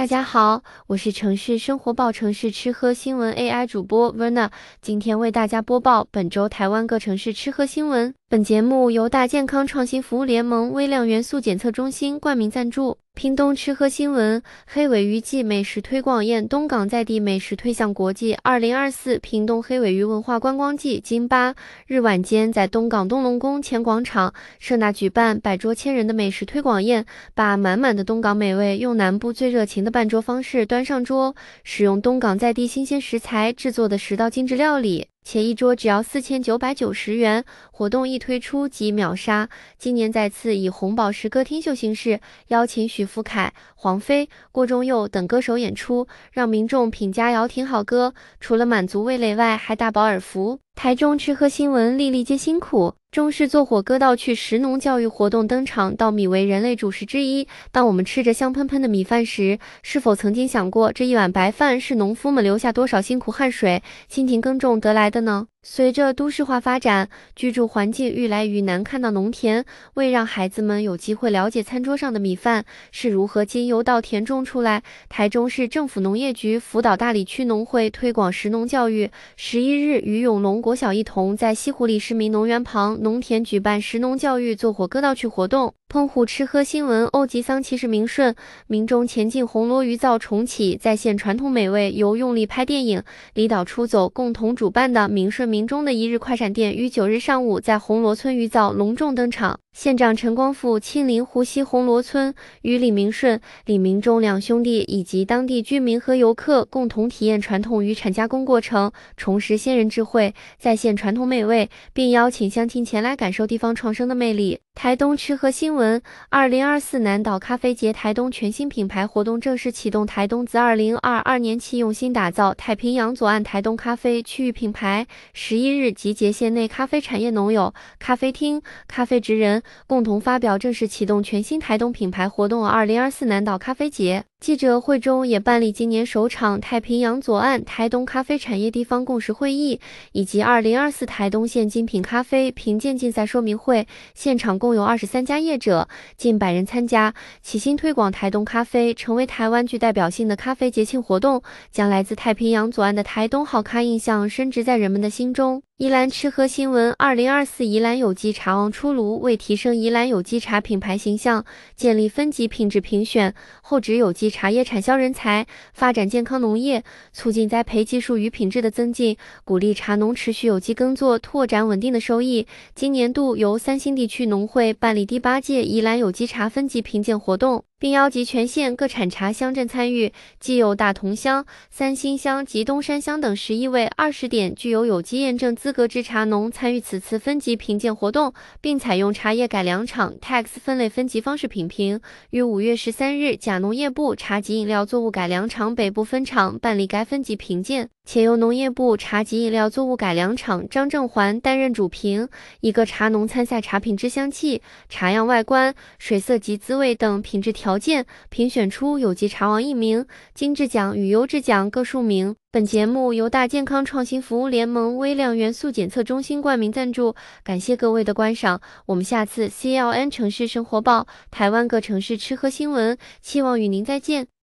大家好，我是城市生活报城市吃喝新闻 AI 主播 Verna，今天为大家播报本周台湾各城市吃喝新闻。本节目由大健康创新服务联盟微量元素检测中心冠名赞助。屏东吃喝新闻：黑尾鱼记美食推广宴，东港在地美食推向国际。二零二四屏东黑尾鱼文化观光季，金八日晚间在东港东龙宫前广场盛大举办，百桌千人的美食推广宴，把满满的东港美味用南部最热情的办桌方式端上桌，使用东港在地新鲜食材制作的十道精致料理。且一桌只要四千九百九十元，活动一推出即秒杀。今年再次以红宝石歌厅秀形式，邀请许福凯、黄飞、郭忠佑等歌手演出，让民众品佳肴、听好歌。除了满足味蕾外，还大饱耳福。台中吃喝新闻，粒粒皆辛苦。中式做火锅道去食农教育活动登场，稻米为人类主食之一。当我们吃着香喷喷的米饭时，是否曾经想过这一碗白饭是农夫们流下多少辛苦汗水、辛勤耕种得来的呢？随着都市化发展，居住环境愈来愈难看到农田。为让孩子们有机会了解餐桌上的米饭是如何经由稻田种出来，台中市政府农业局辅导大里区农会推广食农教育，十一日与永隆国小一同在西湖里市民农园旁农田举办食农教育做火割稻曲活动。澎湖吃喝新闻：欧吉桑骑士明顺、明中前进红螺鱼灶重启，再现传统美味由用力拍电影离岛出走共同主办的明顺明中的一日快闪店于九日上午在红螺村鱼灶隆重登场。县长陈光富亲临湖西红螺村，与李明顺、李明忠两兄弟以及当地居民和游客共同体验传统鱼产加工过程，重拾先人智慧，再现传统美味，并邀请乡亲前来感受地方创生的魅力。台东区和新闻，二零二四南岛咖啡节，台东全新品牌活动正式启动。台东自二零二二年起用心打造太平洋左岸台东咖啡区域品牌。十一日集结县内咖啡产业农友、咖啡厅、咖啡职人。共同发表，正式启动全新台东品牌活动——二零二四南岛咖啡节。记者会中也办理今年首场太平洋左岸台东咖啡产业地方共识会议，以及二零二四台东县精品咖啡评鉴竞赛说明会。现场共有二十三家业者，近百人参加，齐心推广台东咖啡，成为台湾具代表性的咖啡节庆活动，将来自太平洋左岸的台东好咖印象深植在人们的心中。宜兰吃喝新闻，二零二四宜兰有机茶王出炉，为提升宜兰有机茶品牌形象，建立分级品质评选，后指有机。茶叶产销人才发展健康农业，促进栽培技术与品质的增进，鼓励茶农持续有机耕作，拓展稳定的收益。今年度由三星地区农会办理第八届宜兰有机茶分级评鉴活动。并邀集全县各产茶乡镇参与，既有大同乡、三星乡及东山乡等十一位二十点具有有机验证资格之茶农参与此次分级评鉴活动，并采用茶叶改良场 Tax 分类分级方式品评。于五月十三日，甲农业部茶及饮料作物改良场北部分厂办理该分级评鉴，且由农业部茶及饮料作物改良厂张正环担任主评，一个茶农参赛茶品之香气、茶样外观、水色及滋味等品质调。条件评选出有机茶王一名，精致奖与优质奖各数名。本节目由大健康创新服务联盟微量元素检测中心冠名赞助，感谢各位的观赏。我们下次 CLN 城市生活报台湾各城市吃喝新闻，期望与您再见。